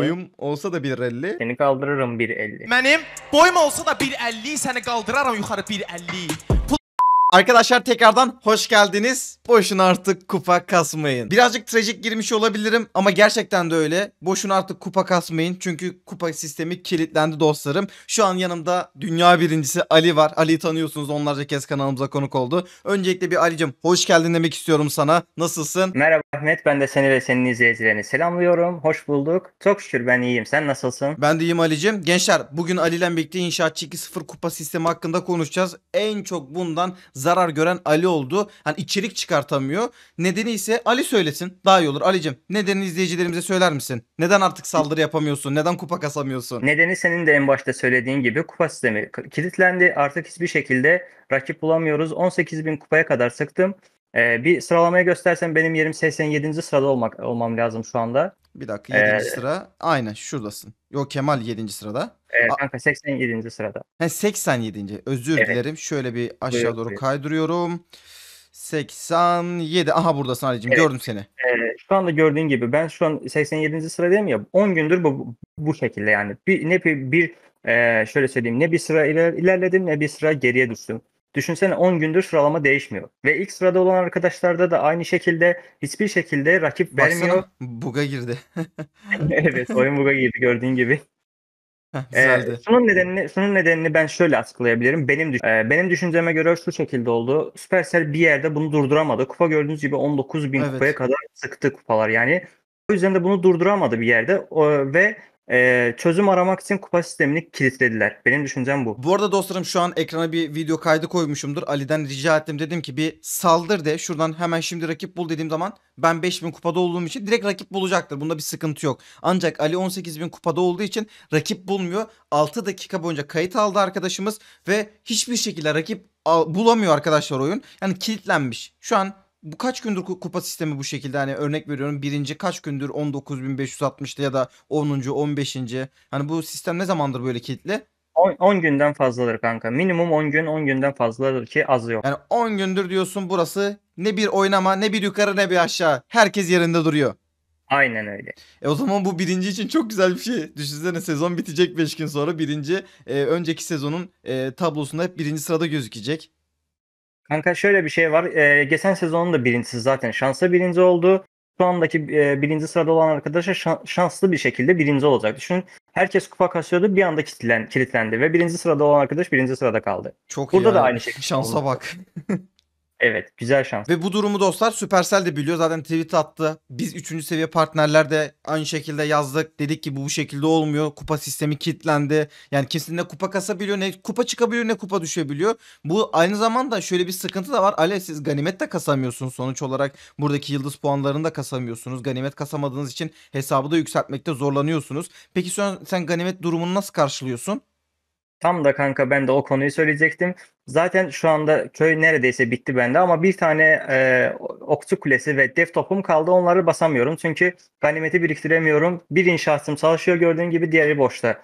Boyum olsa da 1.50. Seni kaldırırım 1.50. Benim boyum olsa da 1.50 səni qaldıraram yuxarı 1.50. Arkadaşlar tekrardan hoş geldiniz. boşun artık kupa kasmayın. Birazcık trajik girmiş olabilirim ama gerçekten de öyle. boşun artık kupa kasmayın. Çünkü kupa sistemi kilitlendi dostlarım. Şu an yanımda dünya birincisi Ali var. Ali'yi tanıyorsunuz onlarca kez kanalımıza konuk oldu. Öncelikle bir Ali'cim hoş geldin demek istiyorum sana. Nasılsın? Merhaba Ahmet ben de seni ve senin izleyicilerini selamlıyorum. Hoş bulduk. Çok şükür ben iyiyim. Sen nasılsın? Ben de iyiyim Ali'cim. Gençler bugün Ali ile birlikte İnşaatçı 2.0 kupa sistemi hakkında konuşacağız. En çok bundan zarar gören Ali oldu. Hani içerik çıkartamıyor. Nedeni ise Ali söylesin. Daha iyi olur. Ali'cim nedenini izleyicilerimize söyler misin? Neden artık saldırı yapamıyorsun? Neden kupa kasamıyorsun? Nedeni senin de en başta söylediğin gibi kupa sistemi kilitlendi. Artık hiçbir şekilde rakip bulamıyoruz. 18 bin kupaya kadar sıktım. Ee, bir sıralamaya göstersem benim yerim 87. sırada olmak olmam lazım şu anda. Bir dakika 7. Ee, sıra. Aynen şuradasın. Yok Kemal 7. sırada. E, kanka 87. sırada. He, 87. Özür Evet. dilerim. Şöyle bir aşağı Buyur, doğru buyur. kaydırıyorum. 87. Aha buradasın Ali'cim. Evet. Gördüm seni. Ee, şu anda gördüğün gibi ben şu an 87. sıradayım ya 10 gündür bu, bu şekilde yani. Bir, ne bir, bir e, şöyle söyleyeyim ne bir sıra iler- ilerledim ne bir sıra geriye düştüm. Düşünsene 10 gündür sıralama değişmiyor. Ve ilk sırada olan arkadaşlarda da aynı şekilde hiçbir şekilde rakip Baksana, vermiyor. buga girdi. evet oyun buga girdi gördüğün gibi. Heh, ee, şunun nedenini şunun nedenini ben şöyle açıklayabilirim. Benim düş- e, benim düşünceme göre şu şekilde oldu. Supercell bir yerde bunu durduramadı. Kupa gördüğünüz gibi 19 bin evet. kupaya kadar sıktı kupalar. Yani o yüzden de bunu durduramadı bir yerde o, ve e, çözüm aramak için kupa sistemini kilitlediler. Benim düşüncem bu. Bu arada dostlarım şu an ekrana bir video kaydı koymuşumdur. Ali'den rica ettim dedim ki bir saldır de şuradan hemen şimdi rakip bul dediğim zaman ben 5000 kupada olduğum için direkt rakip bulacaktır. Bunda bir sıkıntı yok. Ancak Ali 18000 kupada olduğu için rakip bulmuyor. 6 dakika boyunca kayıt aldı arkadaşımız ve hiçbir şekilde rakip bulamıyor arkadaşlar oyun. Yani kilitlenmiş. Şu an bu kaç gündür kupa sistemi bu şekilde hani örnek veriyorum birinci kaç gündür 19.560'lı ya da 10. 15. Hani bu sistem ne zamandır böyle kilitli? 10, 10 günden fazladır kanka. Minimum 10 gün 10 günden fazladır ki az yok. Yani 10 gündür diyorsun burası ne bir oynama ne bir yukarı ne bir aşağı. Herkes yerinde duruyor. Aynen öyle. E o zaman bu birinci için çok güzel bir şey. Düşünsene sezon bitecek 5 gün sonra birinci e, önceki sezonun e, tablosunda hep birinci sırada gözükecek. Kanka şöyle bir şey var. E, geçen sezonun da birincisi zaten şansa birinci oldu. Şu andaki e, birinci sırada olan arkadaşa şanslı bir şekilde birinci olacak. Düşünün herkes kupa kasıyordu bir anda kilitlendi ve birinci sırada olan arkadaş birinci sırada kaldı. Çok Burada iyi da aynı şekilde. Şansa oldu. bak. Evet güzel şans. Ve bu durumu dostlar Supercell de biliyor. Zaten tweet attı. Biz 3. seviye partnerler de aynı şekilde yazdık. Dedik ki bu bu şekilde olmuyor. Kupa sistemi kilitlendi. Yani kimse ne kupa kasabiliyor ne kupa çıkabiliyor ne kupa düşebiliyor. Bu aynı zamanda şöyle bir sıkıntı da var. Alev siz ganimet de kasamıyorsunuz sonuç olarak. Buradaki yıldız puanlarını da kasamıyorsunuz. Ganimet kasamadığınız için hesabı da yükseltmekte zorlanıyorsunuz. Peki sen, sen ganimet durumunu nasıl karşılıyorsun? Tam da kanka ben de o konuyu söyleyecektim. Zaten şu anda köy neredeyse bitti bende ama bir tane e, okçu kulesi ve dev topum kaldı. Onları basamıyorum çünkü ganimeti biriktiremiyorum. Bir inşaatım çalışıyor gördüğün gibi diğeri boşta.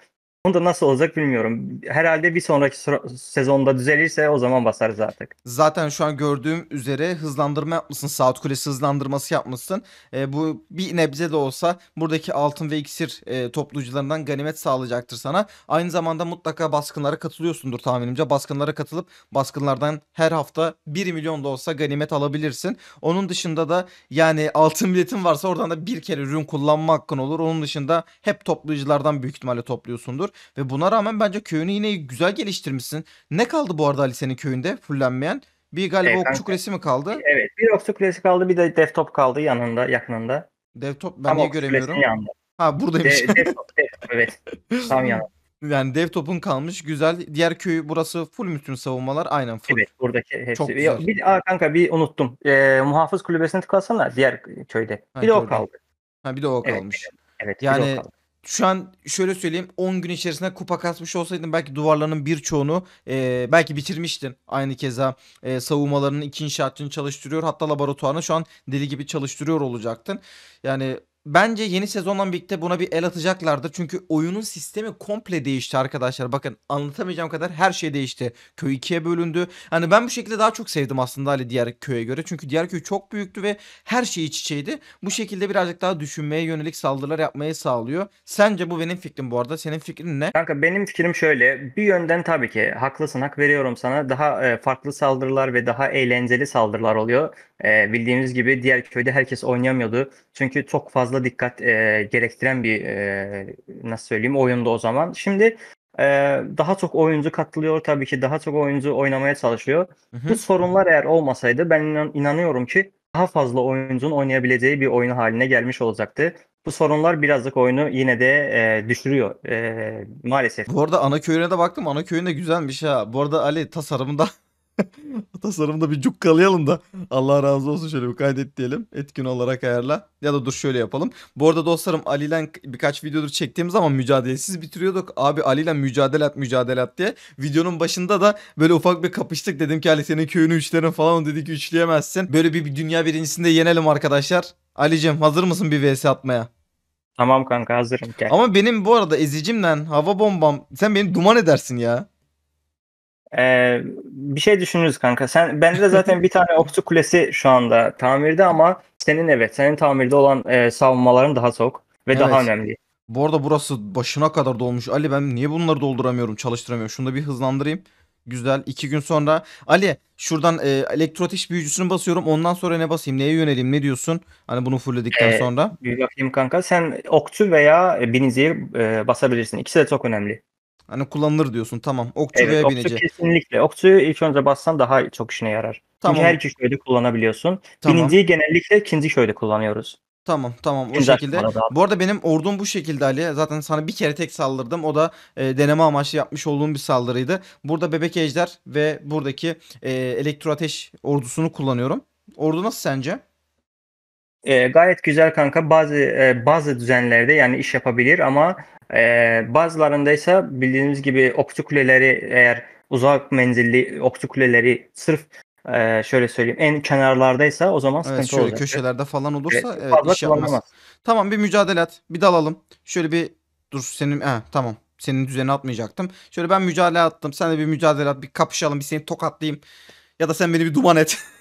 Bunu da nasıl olacak bilmiyorum. Herhalde bir sonraki sezonda düzelirse o zaman basarız artık. Zaten şu an gördüğüm üzere hızlandırma yapmışsın. Saat kulesi hızlandırması yapmışsın. E, bu bir nebze de olsa buradaki altın ve iksir e, toplayıcılarından ganimet sağlayacaktır sana. Aynı zamanda mutlaka baskınlara katılıyorsundur tahminimce. Baskınlara katılıp baskınlardan her hafta 1 milyon da olsa ganimet alabilirsin. Onun dışında da yani altın biletin varsa oradan da bir kere ürün kullanma hakkın olur. Onun dışında hep toplayıcılardan büyük ihtimalle topluyorsundur. Ve buna rağmen bence köyünü yine güzel geliştirmişsin. Ne kaldı bu arada Ali senin köyünde fullenmeyen? Bir galiba evet, okçu kulesi mi kaldı? Evet bir okçu kulesi kaldı bir de devtop kaldı yanında yakınında. Devtop ben Ama niye göremiyorum? Ha buradaymış. De, devtop, devtop, evet tam yanında. Yani devtop'un kalmış güzel. Diğer köy burası full bütün savunmalar aynen full. Evet buradaki hepsi. Çok güzel. bir, aa, kanka bir unuttum. Ee, muhafız kulübesini tıklasana diğer köyde. Bir ha, de gördüm. o kaldı. Ha, bir de o evet, kalmış. Evet, evet yani bir de o kaldı şu an şöyle söyleyeyim 10 gün içerisinde kupa kasmış olsaydın belki duvarlarının birçoğunu e, belki bitirmiştin. Aynı keza e, savunmalarının ikinci şartını çalıştırıyor. Hatta laboratuvarını şu an deli gibi çalıştırıyor olacaktın. Yani bence yeni sezondan birlikte buna bir el atacaklardır. Çünkü oyunun sistemi komple değişti arkadaşlar. Bakın anlatamayacağım kadar her şey değişti. Köy ikiye bölündü. Hani ben bu şekilde daha çok sevdim aslında Ali diğer köye göre. Çünkü diğer köy çok büyüktü ve her şey iç içeydi. Bu şekilde birazcık daha düşünmeye yönelik saldırılar yapmayı sağlıyor. Sence bu benim fikrim bu arada. Senin fikrin ne? Kanka benim fikrim şöyle. Bir yönden tabii ki haklısın hak veriyorum sana. Daha e, farklı saldırılar ve daha eğlenceli saldırılar oluyor. E, ee, bildiğiniz gibi diğer köyde herkes oynayamıyordu. Çünkü çok fazla dikkat e, gerektiren bir e, nasıl söyleyeyim oyundu o zaman. Şimdi e, daha çok oyuncu katılıyor tabii ki daha çok oyuncu oynamaya çalışıyor. Hı hı. Bu sorunlar eğer olmasaydı ben inanıyorum ki daha fazla oyuncunun oynayabileceği bir oyun haline gelmiş olacaktı. Bu sorunlar birazcık oyunu yine de e, düşürüyor e, maalesef. Bu arada ana köyüne de baktım. Ana köyüne güzelmiş ha. Bu arada Ali tasarımında Tasarımda bir cukkalayalım da Allah razı olsun şöyle bir kaydet diyelim. Etkin olarak ayarla. Ya da dur şöyle yapalım. Bu arada dostlarım Ali'yle birkaç videodur çektiğimiz zaman mücadelesiz bitiriyorduk. Abi Ali'yle mücadele at mücadele at diye. Videonun başında da böyle ufak bir kapıştık. Dedim ki Ali senin köyünü üçlerim falan. Dedi ki üçleyemezsin. Böyle bir, bir dünya birincisinde yenelim arkadaşlar. Ali'cim hazır mısın bir vs atmaya? Tamam kanka hazırım gel. Ama benim bu arada ezicimden hava bombam sen beni duman edersin ya. Ee, bir şey düşünürüz kanka. Sen bende de zaten bir tane okçu kulesi şu anda tamirde ama senin evet senin tamirde olan e, savunmaların daha soğuk ve evet. daha önemli. Bu arada burası başına kadar dolmuş. Ali ben niye bunları dolduramıyorum, çalıştıramıyorum? Şunu da bir hızlandırayım. Güzel. iki gün sonra Ali şuradan e, elektrotiş büyücüsünü basıyorum. Ondan sonra ne basayım? Neye yöneleyim? Ne diyorsun? Hani bunu fullledikten ee, sonra. Bir bakayım kanka. Sen okçu veya binizir e, basabilirsin. İkisi de çok önemli. Hani kullanılır diyorsun tamam. Okçuya evet, okçu kesinlikle. Okçuyu ilk önce bassan daha çok işine yarar. Tamam. Çünkü her iki şöyle kullanabiliyorsun. Tamam. Birinciyi genellikle ikinci şöyle kullanıyoruz. Tamam tamam o şekilde. Bu arada benim ordum bu şekilde Ali. Zaten sana bir kere tek saldırdım. O da e, deneme amaçlı yapmış olduğum bir saldırıydı. Burada bebek ejder ve buradaki e, elektro ateş ordusunu kullanıyorum. Ordu nasıl sence? e, gayet güzel kanka. Bazı e, bazı düzenlerde yani iş yapabilir ama e, bazılarında ise bildiğimiz gibi okçu kuleleri eğer uzak menzilli okçu kuleleri sırf e, şöyle söyleyeyim en kenarlardaysa o zaman sıkıntı evet, şöyle olacak. köşelerde falan olursa evet, evet iş yapmaz. Tamam bir mücadele et. Bir dalalım. Şöyle bir dur senin he, tamam senin düzeni atmayacaktım. Şöyle ben mücadele attım. Sen de bir mücadele at. Bir kapışalım. Bir seni tokatlayayım. Ya da sen beni bir duman et.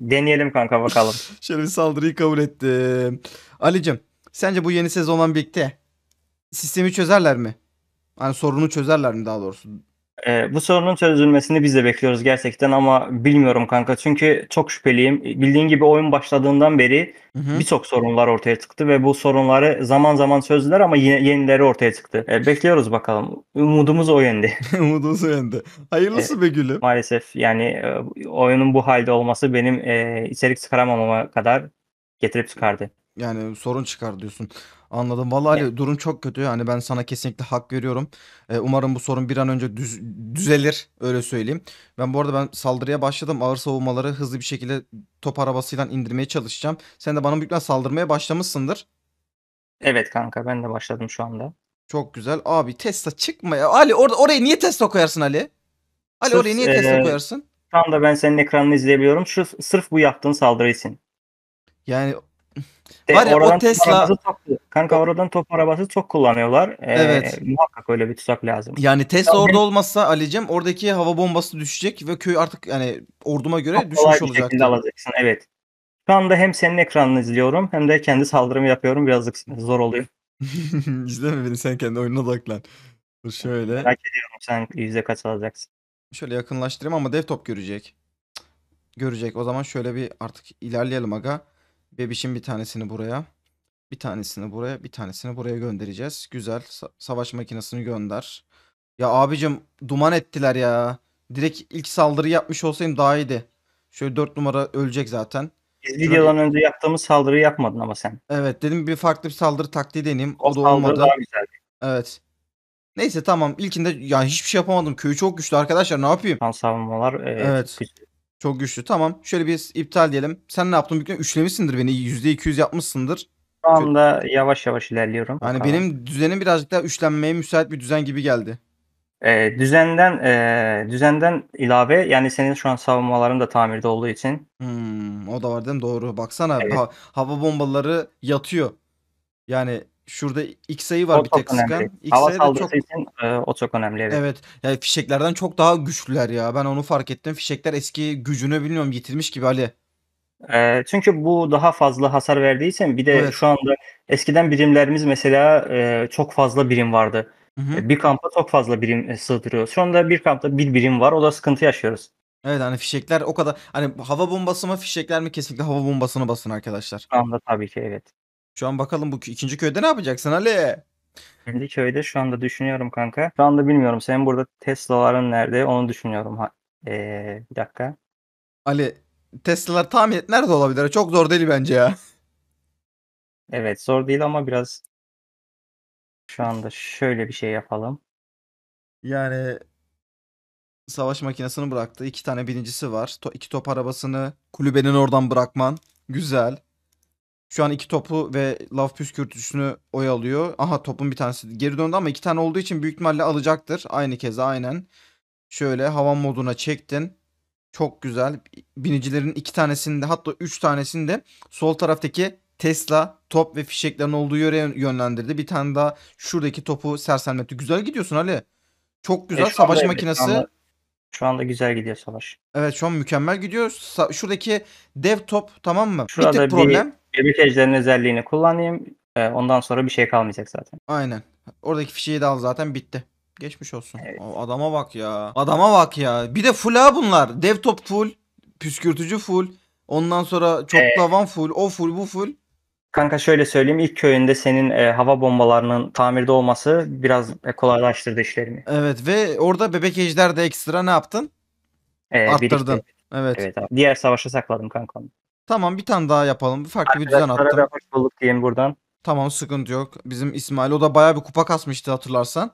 Deneyelim kanka bakalım. Şöyle bir saldırıyı kabul ettim. Ali'cim sence bu yeni sezonla birlikte sistemi çözerler mi? Hani sorunu çözerler mi daha doğrusu? Ee, bu sorunun çözülmesini biz de bekliyoruz gerçekten ama bilmiyorum kanka çünkü çok şüpheliyim. Bildiğin gibi oyun başladığından beri birçok sorunlar ortaya çıktı ve bu sorunları zaman zaman çözdüler ama yine yenileri ortaya çıktı. Ee, bekliyoruz bakalım. Umudumuz o yönde. Umudumuz o yönde. Hayırlısı ee, be gülüm. Maalesef yani e, oyunun bu halde olması benim e, içerik çıkaramamama kadar getirip çıkardı. Yani sorun çıkar diyorsun. Anladım. Vallahi Ya. durum çok kötü. Yani ben sana kesinlikle hak veriyorum. Eee, umarım bu sorun bir an önce düz düzelir, öyle söyleyeyim. Ben bu arada ben saldırıya başladım. Ağır savunmaları hızlı bir şekilde top arabasıyla indirmeye çalışacağım. Sen de bana büyük ihtimal saldırmaya başlamışsındır. Evet kanka ben de başladım şu anda. Çok güzel. Abi Tesla çıkma Ali orada oraya niye Tesla koyarsın Ali? Ali oraya niye Tesla eee, koyarsın? şu anda ben senin ekranını izleyebiliyorum. Şu sırf bu yaptığın saldırı için. Yani de, Var ya o Tesla kanka oradan top arabası çok kullanıyorlar. Ee, evet. Muhakkak öyle bir tuzak lazım. Yani Tesla ya orada ben... olmazsa Alicem oradaki hava bombası düşecek ve köy artık yani orduma göre çok düşmüş olacak. alacaksın evet. Şu anda hem senin ekranını izliyorum hem de kendi saldırımı yapıyorum. Birazcık zor oluyor. İzleme beni sen kendi oyununa odaklan. Dur şöyle. Merak ediyorum sen yüzde kaç alacaksın. Şöyle yakınlaştırayım ama dev top görecek. Görecek. O zaman şöyle bir artık ilerleyelim aga. Bebişin bir tanesini buraya. Bir tanesini buraya. Bir tanesini buraya göndereceğiz. Güzel. Sa- savaş makinesini gönder. Ya abicim duman ettiler ya. Direkt ilk saldırı yapmış olsaydım daha iyiydi. Şöyle 4 numara ölecek zaten. Biz videodan önce yaptığımız saldırıyı yapmadın ama sen. Evet dedim bir farklı bir saldırı taktiği deneyeyim. O, O da saldırı olmadı. daha güzeldi. Evet. Neyse tamam ilkinde ya hiçbir şey yapamadım. Köyü çok güçlü arkadaşlar ne yapayım? Kan savunmalar e, Evet. güçlü. Çok güçlü. Tamam. Şöyle bir iptal diyelim. Sen ne yaptın? Büyük üçlemişsindir beni. %200 yapmışsındır. Şu anda yavaş yavaş ilerliyorum. Yani Bakalım. benim düzenim birazcık daha üçlenmeye müsait bir düzen gibi geldi. E, düzenden e, düzenden ilave yani senin şu an savunmaların da tamirde olduğu için. Hmm, o da var değil mi? Doğru. Baksana Evet. ha- hava bombaları yatıyor. Yani şurada X sayı var O bir çok tek sıkan. X Hava saldırısı çok için ee, o çok önemli evet. Evet. Ya fişeklerden çok daha güçlüler ya. Ben onu fark ettim. Fişekler eski gücünü bilmiyorum yitirmiş gibi Ali. Ee, çünkü bu daha fazla hasar verdiyse, bir de Evet. şu anda eskiden birimlerimiz mesela e, çok fazla birim vardı. Hı hı. E, bir kampa çok fazla birim e, Şu anda bir kampta bir birim var. O da sıkıntı yaşıyoruz. Evet hani fişekler o kadar hani hava bombası mı fişekler mi kesinlikle hava bombasını basın arkadaşlar. Şu anda tabii ki evet. Şu an bakalım bu ikinci köyde ne yapacaksın Ali? köyde şu anda düşünüyorum kanka. Şu anda bilmiyorum. Senin burada Tesla'ların nerede onu düşünüyorum. ee, bir dakika. Ali Tesla'lar tahmin et nerede olabilir? Çok zor değil bence ya. Evet zor değil ama biraz şu anda şöyle bir şey yapalım. Yani savaş makinesini bıraktı. İki tane binicisi var. To- iki top arabasını kulübenin oradan bırakman. Güzel. Şu an iki topu ve laf püskürtüsünü oyalıyor. Aha topun bir tanesi geri döndü ama iki tane olduğu için büyük ihtimalle alacaktır. Aynı kez aynen. Şöyle hava moduna çektin. Çok güzel. Binicilerin iki tanesinde hatta üç tanesinde sol taraftaki Tesla top ve fişeklerin olduğu yöre yönlendirdi. Bir tane daha şuradaki topu sersemletti. Güzel gidiyorsun Ali. Çok güzel. E, savaş makinesi. Şu anda, güzel gidiyor savaş. Evet şu an mükemmel gidiyor. şuradaki dev top tamam mı? Şurada bir tık problem. Bir Göbek ejderin özelliğini kullanayım. Ee, ondan sonra bir şey kalmayacak zaten. Aynen. Oradaki fişeyi de al zaten bitti. Geçmiş olsun. Evet. adama bak ya. Adama bak ya. Bir de full ha bunlar. Dev top full. Püskürtücü full. Ondan sonra çok ee, tavan full. O full bu full. Kanka şöyle söyleyeyim. ilk köyünde senin e, hava bombalarının tamirde olması biraz e, kolaylaştırdı işlerini. Evet ve orada bebek ejder de ekstra ne yaptın? Ee, Arttırdın. Birikti. Evet. evet abi. Diğer savaşa sakladım kanka. Tamam bir tane daha yapalım. Farklı bir düzen attım. da hoş bulduk diyelim buradan. Tamam sıkıntı yok. Bizim İsmail o da baya bir kupa kasmıştı hatırlarsan.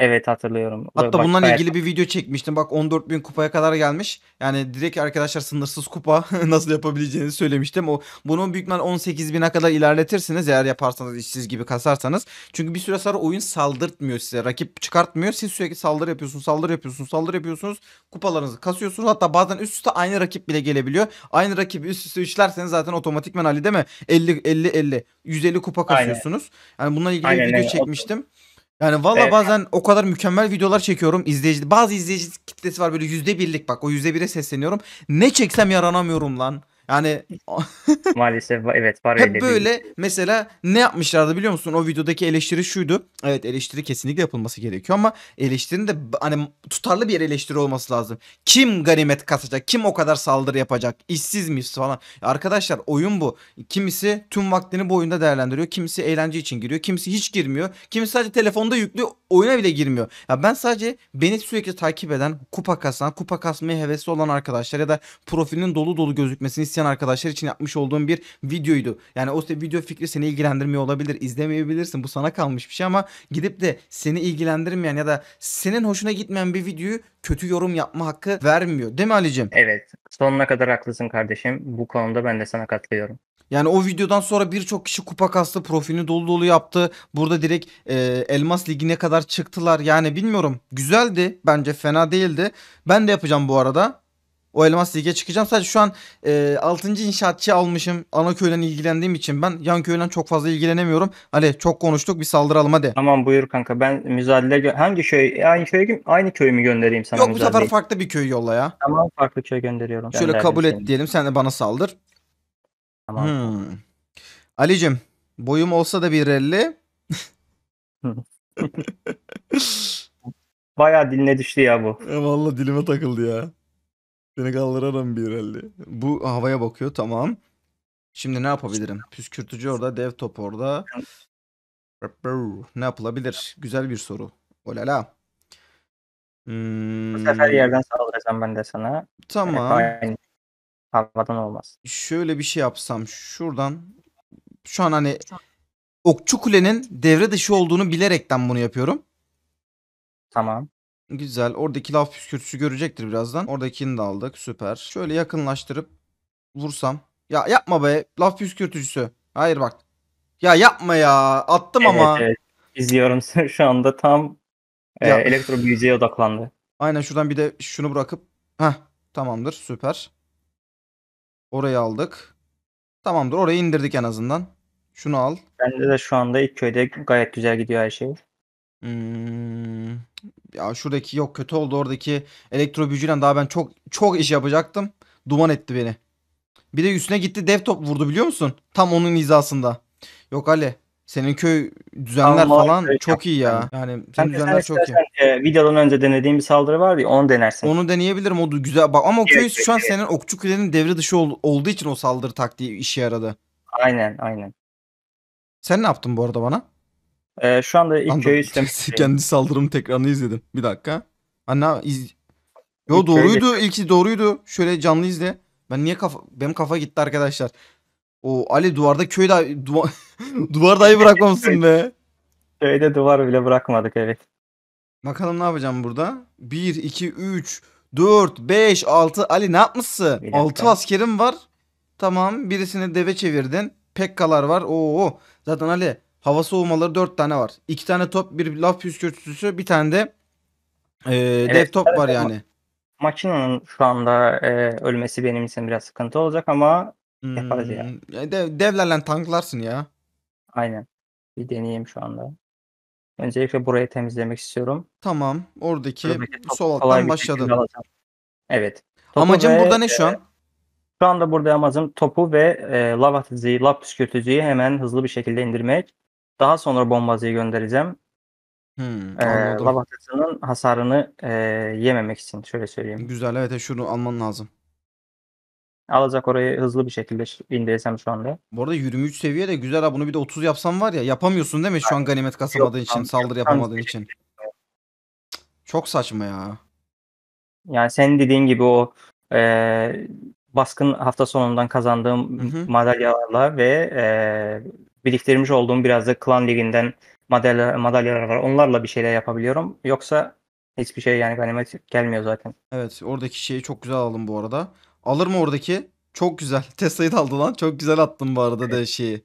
Evet hatırlıyorum. Hatta Bak, bununla bayağı... ilgili bir video çekmiştim. Bak 14 bin kupaya kadar gelmiş. Yani direkt arkadaşlar sınırsız kupa nasıl yapabileceğinizi söylemiştim. O bunu büyük ihtimal 18 bine kadar ilerletirsiniz eğer yaparsanız işsiz gibi kasarsanız. Çünkü bir süre sonra oyun saldırtmıyor size. Rakip çıkartmıyor. Siz sürekli saldırı yapıyorsunuz, saldırı yapıyorsunuz, saldırı yapıyorsunuz. Kupalarınızı kasıyorsunuz. Hatta bazen üst üste aynı rakip bile gelebiliyor. Aynı rakibi üst üste üçlerseniz zaten otomatikmen Ali değil mi? 50 50 50 150 kupa kasıyorsunuz. Aynen. Yani bununla ilgili Aynen, bir video çekmiştim. Otur. Yani valla Evet. bazen o kadar mükemmel videolar çekiyorum. izleyici bazı izleyici kitlesi var böyle yüzde birlik bak o yüzde bire sesleniyorum. Ne çeksem yaranamıyorum lan. Yani maalesef evet var öyle. Hep böyle mesela ne yapmışlardı biliyor musun? O videodaki eleştiri şuydu. Evet eleştiri kesinlikle yapılması gerekiyor ama eleştirinin de hani tutarlı bir eleştiri olması lazım. Kim ganimet kasacak? Kim o kadar saldırı yapacak? İşsiz miyiz falan. Arkadaşlar oyun bu. Kimisi tüm vaktini bu oyunda değerlendiriyor. Kimisi eğlence için giriyor. Kimisi hiç girmiyor. Kimisi sadece telefonda yüklü oyuna bile girmiyor. Ya ben sadece beni sürekli takip eden, kupa kasan, kupa kasmaya hevesli olan arkadaşlar ya da profilinin dolu dolu gözükmesini isteyen arkadaşlar için yapmış olduğum bir videoydu. Yani o video fikri seni ilgilendirmiyor olabilir, izlemeyebilirsin. Bu sana kalmış bir şey ama gidip de seni ilgilendirmeyen ya da senin hoşuna gitmeyen bir videoyu kötü yorum yapma hakkı vermiyor. Değil mi Ali'cim? Evet. Sonuna kadar haklısın kardeşim. Bu konuda ben de sana katılıyorum. Yani o videodan sonra birçok kişi kupa kastı profilini dolu dolu yaptı. Burada direkt e, Elmas Ligi'ne kadar çıktılar. Yani bilmiyorum güzeldi bence fena değildi. Ben de yapacağım bu arada. O Elmas Lig'e çıkacağım. Sadece şu an e, 6. inşaatçı almışım. Ana köyden ilgilendiğim için ben yan köyden çok fazla ilgilenemiyorum. Ali çok konuştuk bir saldıralım hadi. Tamam buyur kanka ben müzadele hangi köy aynı köy aynı köyü mü göndereyim sana Yok bu sefer farklı bir köy yolla ya. Tamam farklı köy gönderiyorum. Şöyle Gönderdim kabul et diyelim sen de bana saldır. Tamam. Hmm. Alicim boyum olsa da bir 50. Bayağı diline düştü ya bu. E, Valla dilime takıldı ya. Seni kaldıramam bir Bu havaya bakıyor tamam. Şimdi ne yapabilirim? Püskürtücü orada, dev top orada. Ne yapılabilir? Güzel bir soru. Olala. Hmm. Bu sefer hmm. yerden saldıracağım ben de sana. Tamam. Evet, havadan olmaz. Şöyle bir şey yapsam şuradan şu an hani okçu kulenin devre dışı olduğunu bilerekten bunu yapıyorum. Tamam. Güzel. Oradaki laf püskürtüsü görecektir birazdan. Oradakini de aldık. Süper. Şöyle yakınlaştırıp vursam. Ya yapma be. Laf püskürtücüsü. Hayır bak. Ya yapma ya. Attım evet, ama. Evet. İzliyorum seni şu anda tam e, elektro büyücüye odaklandı. Aynen şuradan bir de şunu bırakıp. Heh tamamdır süper. Orayı aldık. Tamamdır orayı indirdik en azından. Şunu al. Bence de şu anda ilk köyde gayet güzel gidiyor her şey. Hmm, ya şuradaki yok kötü oldu oradaki elektro büyücüyle daha ben çok çok iş yapacaktım. Duman etti beni. Bir de üstüne gitti dev top vurdu biliyor musun? Tam onun hizasında. Yok Ali senin köy düzenler Allah falan köy çok iyi ya. Yani senin sen düzenler çok iyi. E, videodan önce denediğim bir saldırı var ya onu denersin. Onu deneyebilirim. O da güzel. Bak ama o köy evet, şu an senin okçu kulenin devre dışı ol, olduğu için o saldırı taktiği işe yaradı. Aynen aynen. Sen ne yaptın bu arada bana? Ee, şu anda ilk Anladım. köyü istemiştim. Şey. Kendi saldırımın tekrarını izledim. Bir dakika. Anne iz... Yo ilk doğruydu. Köyde... İlki doğruydu. Şöyle canlı izle. Ben niye kafa... Benim kafa gitti arkadaşlar. O Ali duvarda köyde duva, duvar dahi bırakmamışsın be. Köyde duvar bile bırakmadık evet. Bakalım ne yapacağım burada? 1, 2, 3, 4, 5, 6. Ali ne yapmışsın? Bilmiyorum. 6 askerim var. Tamam birisini deve çevirdin. Pekkalar var. Oo. Zaten Ali hava soğumaları 4 tane var. 2 tane top, bir laf püskürtüsü, bir tane de e, evet, dev top var yani. Maçının şu anda e, ölmesi benim için biraz sıkıntı olacak ama Yaparız ya. Hmm, e, devlerle tanklarsın ya. Aynen. Bir deneyeyim şu anda. Öncelikle burayı temizlemek istiyorum. Tamam. Oradaki Buradaki top sol alttan başladın. Evet. Topu Amacın ve, burada ne şu an? E, şu anda burada amacım topu ve e, lav atıcıyı, lav püskürtücüyü hemen hızlı bir şekilde indirmek. Daha sonra bombacıyı göndereceğim. Hmm, E, anladım. hasarını e, yememek için şöyle söyleyeyim. Güzel evet e, şunu alman lazım. Alacak orayı hızlı bir şekilde indiysem şu anda. Bu arada 23 seviye de güzel ha. Bunu bir de 30 yapsam var ya yapamıyorsun değil mi şu an ganimet kasamadığın Yok, için, tam, saldırı yapamadığın tam. için. Çok saçma ya. Yani sen dediğin gibi o e, baskın hafta sonundan kazandığım Hı-hı. madalyalarla ve e, biriktirmiş olduğum biraz da klan liginden madalya, madalyalar var. Onlarla bir şeyler yapabiliyorum. Yoksa hiçbir şey yani ganimet gelmiyor zaten. Evet oradaki şeyi çok güzel aldım bu arada. Alır mı oradaki? Çok güzel. Tesla'yı da aldı lan. Çok güzel attın bu arada da şeyi.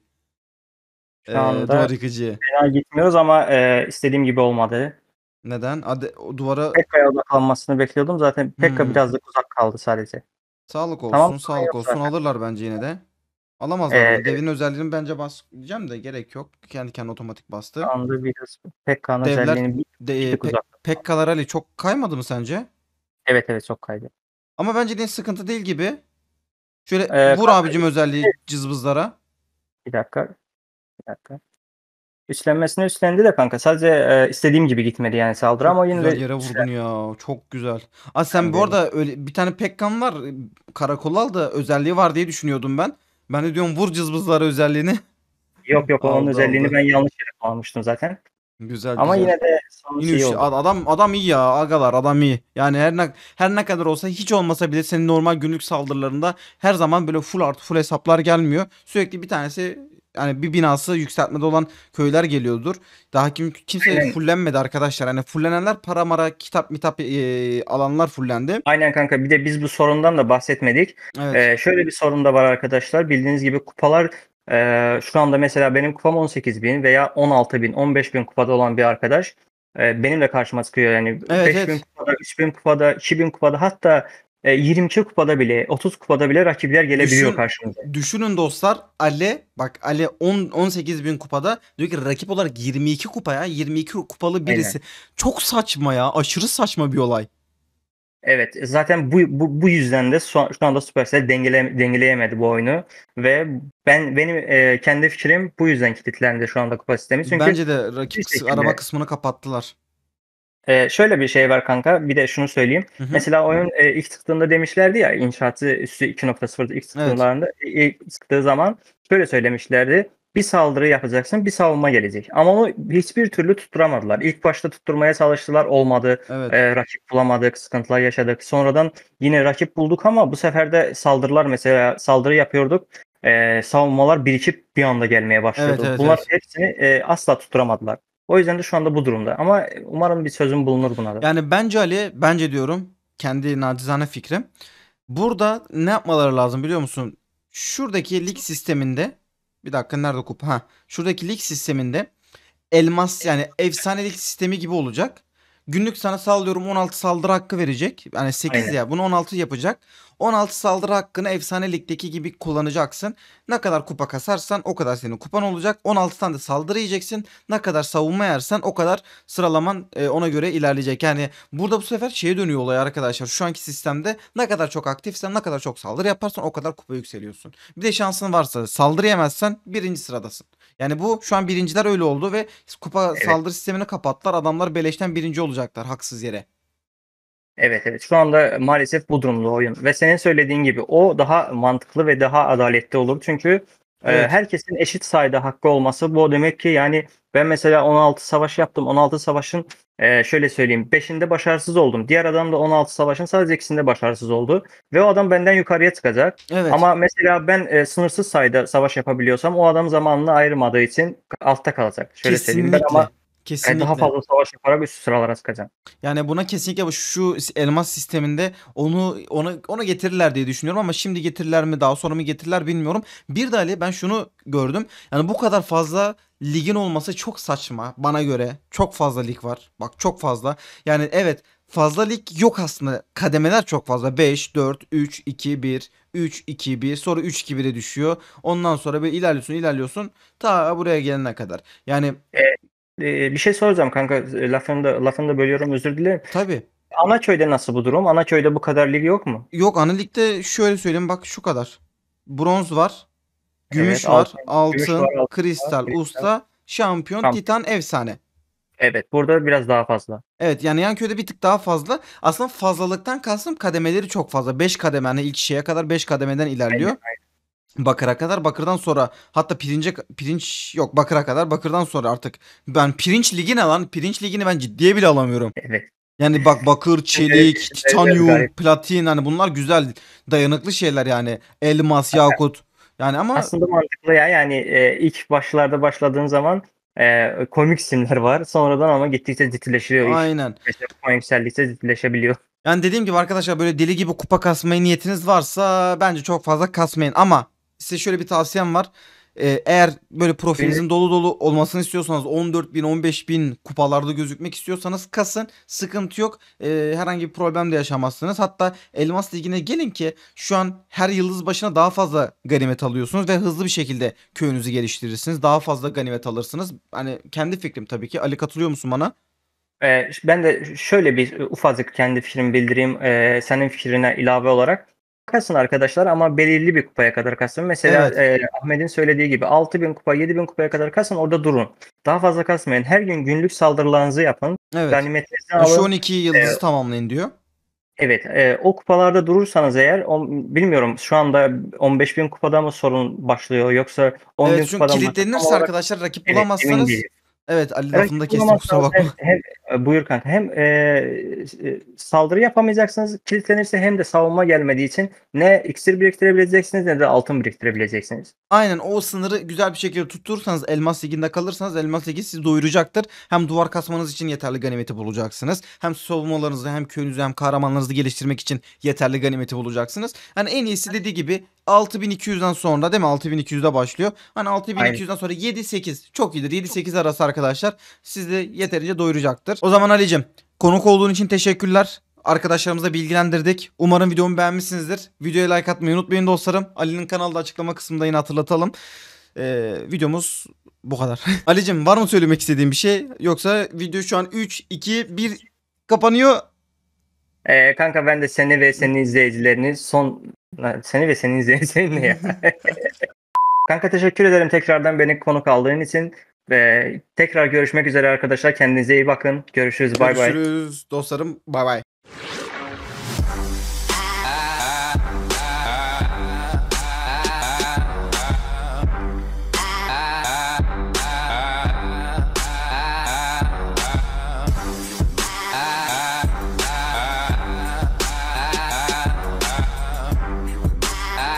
Şu ee, anda duvar yıkıcıyı. fena gitmiyoruz ama e, istediğim gibi olmadı. Neden? Hadi o duvara Pekka'ya odaklanmasını bekliyordum. Zaten Pekka Hmm. biraz uzak kaldı sadece. sağlık olsun, Tamam, sağlık yoksa- olsun. Alırlar bence yine de. Alamazlar. Ee, Devin özelliğini bence basacağım da gerek yok. Kendi kendine otomatik bastı. Şu biraz Pekka'nın Devler- özelliğini bir De, tık e, pe- Pekkalar Ali çok kaymadı mı sence? Evet evet çok kaydı. Ama bence de sıkıntı değil gibi. Şöyle Ee, vur abicim özelliği şey- cızbızlara. Bir dakika. Bir dakika. Üstlenmesine üstlendi de kanka. Sadece e, istediğim gibi gitmedi yani saldırı ama Çok yine güzel de yere vurdun ya. Çok güzel. Aa sen bu arada öyle bir tane Pekkan var. Karakolal da özelliği var diye düşünüyordum ben. Ben de diyorum vur cızbızlara özelliğini. yok yok onun Aldı, özelliğini aldı. ben yanlış yere almıştım zaten. Güzel Ama güzel. yine de Yine iyi şey adam adam iyi ya agalar adam iyi. Yani her ne her ne kadar olsa hiç olmasa bile senin normal günlük saldırılarında her zaman böyle full artı full hesaplar gelmiyor. Sürekli bir tanesi yani bir binası yükseltmede olan köyler geliyordur. Daha kim kimse Aynen. fullenmedi arkadaşlar. Hani fullenenler para mara kitap mitap e, alanlar fullendi. Aynen kanka bir de biz bu sorundan da bahsetmedik. Evet. Ee, şöyle bir sorun da var arkadaşlar. Bildiğiniz gibi kupalar e, şu anda mesela benim kupam 18 bin veya 16 bin, 15 bin kupada olan bir arkadaş ee, benim de karşıma çıkıyor yani. Evet, 5000 evet. kupada, 3000 kupada, 2000 kupada hatta 22 e, kupada bile 30 kupada bile rakipler gelebiliyor Düşün, karşımıza. Düşünün dostlar Ale bak Ale 10 18 bin kupada diyor ki rakip olarak 22 kupaya 22 kupalı birisi. Aynen. Çok saçma ya aşırı saçma bir olay. Evet zaten bu, bu, bu yüzden de son, şu anda Supercell dengele, dengeleyemedi bu oyunu ve ben benim e, kendi fikrim bu yüzden kilitlendi şu anda kupa sistemi. Çünkü Bence de rakip şey şekilde, arama kısmını kapattılar. E, şöyle bir şey var kanka bir de şunu söyleyeyim. Hı hı. Mesela oyun e, ilk çıktığında demişlerdi ya inşaatı üstü 2.0'da ilk çıktığında evet. ilk çıktığı zaman şöyle söylemişlerdi. Bir saldırı yapacaksın, bir savunma gelecek. Ama onu hiçbir türlü tutturamadılar. İlk başta tutturmaya çalıştılar, olmadı. Evet. E, rakip bulamadık, sıkıntılar yaşadık. Sonradan yine rakip bulduk ama bu sefer de saldırılar mesela saldırı yapıyorduk. E, savunmalar birikip bir anda gelmeye başladı. Evet, evet, Bunlar evet. hepsini e, asla tutturamadılar. O yüzden de şu anda bu durumda. Ama umarım bir sözüm bulunur buna da. Yani bence Ali, bence diyorum kendi nacizane fikrim. Burada ne yapmaları lazım biliyor musun? Şuradaki lig sisteminde bir dakika nerede kupa? Ha. Şuradaki lig sisteminde elmas yani efsanelik sistemi gibi olacak. Günlük sana sallıyorum 16 saldırı hakkı verecek. Yani 8 Aynen. ya bunu 16 yapacak. 16 saldırı hakkını efsane ligdeki gibi kullanacaksın. Ne kadar kupa kasarsan o kadar senin kupan olacak. 16 tane de saldırı yiyeceksin. Ne kadar savunma yersen o kadar sıralaman e, ona göre ilerleyecek. Yani burada bu sefer şeye dönüyor olay arkadaşlar. Şu anki sistemde ne kadar çok aktifsen ne kadar çok saldırı yaparsan o kadar kupa yükseliyorsun. Bir de şansın varsa saldırı yemezsen birinci sıradasın. Yani bu şu an birinciler öyle oldu ve kupa evet. saldırı sistemini kapattılar. Adamlar beleşten birinci olacaklar haksız yere. Evet evet şu anda maalesef bu durumda oyun ve senin söylediğin gibi o daha mantıklı ve daha adaletli olur. Çünkü e, evet. e, herkesin eşit sayıda hakkı olması bu demek ki yani ben mesela 16 savaş yaptım. 16 savaşın e, şöyle söyleyeyim 5'inde başarısız oldum. Diğer adam da 16 savaşın sadece ikisinde başarısız oldu. Ve o adam benden yukarıya çıkacak. Evet. Ama mesela ben e, sınırsız sayıda savaş yapabiliyorsam o adam zamanını ayırmadığı için altta kalacak. Şöyle Kesinlikle. söyleyeyim ben ama Kesinlikle. Yani e, daha fazla savaş yaparak üst sıralara sıkacağım. Yani buna kesinlikle şu elmas sisteminde onu onu onu getirirler diye düşünüyorum ama şimdi getirirler mi daha sonra mı getirirler bilmiyorum. Bir de Ali ben şunu gördüm. Yani bu kadar fazla ligin olması çok saçma bana göre. Çok fazla lig var. Bak çok fazla. Yani evet fazla lig yok aslında. Kademeler çok fazla. 5, 4, 3, 2, 1, 3, 2, 1 sonra 3, 2, 1'e düşüyor. Ondan sonra bir ilerliyorsun ilerliyorsun ta buraya gelene kadar. Yani e, bir şey soracağım kanka lafını da, lafını da bölüyorum özür dilerim. Tabii. Anaköy'de nasıl bu durum? Anaköy'de bu kadar lig yok mu? Yok ana şöyle söyleyeyim bak şu kadar. Bronz var, gümüş evet, var, altın, altın, gümüş var, altın kristal, var, kristal, usta, şampiyon, tamam. titan, efsane. Evet burada biraz daha fazla. Evet yani yan köyde bir tık daha fazla. Aslında fazlalıktan kastım kademeleri çok fazla. 5 kademe hani ilk şeye kadar 5 kademeden ilerliyor. Aynen, aynen. Bakır'a kadar bakırdan sonra hatta pirince pirinç yok bakıra kadar bakırdan sonra artık ben pirinç ligi ne lan pirinç ligini ben ciddiye bile alamıyorum. Evet. Yani bak bakır, çelik, evet, titanyum, platin hani bunlar güzel dayanıklı şeyler yani elmas, yakut yani ama aslında mantıklı ya yani e, ilk başlarda başladığın zaman e, komik simler var sonradan ama gittikçe ciddileşiyor. Aynen. İlk, yükseldikçe ciddileşebiliyor. Yani dediğim gibi arkadaşlar böyle deli gibi kupa kasmaya niyetiniz varsa bence çok fazla kasmayın ama size şöyle bir tavsiyem var. Ee, eğer böyle profilinizin evet. dolu dolu olmasını istiyorsanız 14 bin 15 bin kupalarda gözükmek istiyorsanız kasın sıkıntı yok ee, herhangi bir problem de yaşamazsınız hatta elmas ligine gelin ki şu an her yıldız başına daha fazla ganimet alıyorsunuz ve hızlı bir şekilde köyünüzü geliştirirsiniz daha fazla ganimet alırsınız hani kendi fikrim tabii ki Ali katılıyor musun bana? Ee, ben de şöyle bir ufacık kendi fikrimi bildireyim ee, senin fikrine ilave olarak kasın arkadaşlar ama belirli bir kupaya kadar kasın. Mesela evet. e, Ahmet'in söylediği gibi 6000 kupa 7000 kupaya kadar kasın orada durun. Daha fazla kasmayın. Her gün günlük saldırılarınızı yapın. Evet. Ganimetinizi alın. Şu 12 yıldızı e, tamamlayın diyor. Evet e, o kupalarda durursanız eğer on, bilmiyorum şu anda 15 bin kupada mı sorun başlıyor yoksa 10 evet, bin kupada mı? kilitlenirse arkadaşlar rakip bulamazsanız evet, evet lafını da kestim kusura bakma. Hem, hem, e, buyur kanka. Hem e, e, saldırı yapamayacaksınız kilitlenirse hem de savunma gelmediği için ne iksir biriktirebileceksiniz ne de altın biriktirebileceksiniz. Aynen o sınırı güzel bir şekilde tutturursanız elmas liginde kalırsanız elmas ligi sizi doyuracaktır. Hem duvar kasmanız için yeterli ganimeti bulacaksınız. Hem savunmalarınızı hem köyünüzü hem kahramanlarınızı geliştirmek için yeterli ganimeti bulacaksınız. Hani en iyisi dediği gibi 6200'den sonra değil mi? 6200'de başlıyor. Hani 6200'den sonra 7-8 çok iyidir. 7-8 arası arkadaşlar sizi yeterince doyuracaktır olacaktır. O zaman Ali'cim konuk olduğun için teşekkürler. Arkadaşlarımıza bilgilendirdik. Umarım videomu beğenmişsinizdir. Videoya like atmayı unutmayın dostlarım. Ali'nin kanalda açıklama kısmında yine hatırlatalım. Ee, videomuz bu kadar. Ali'cim var mı söylemek istediğin bir şey? Yoksa video şu an 3, 2, 1 kapanıyor. Ee, kanka ben de seni ve senin izleyicilerini son... Seni ve senin izleyicilerini ya. kanka teşekkür ederim tekrardan beni konuk aldığın için. Ve tekrar görüşmek üzere arkadaşlar. Kendinize iyi bakın. Görüşürüz. Bay bay. Görüşürüz dostlarım. Bay bay.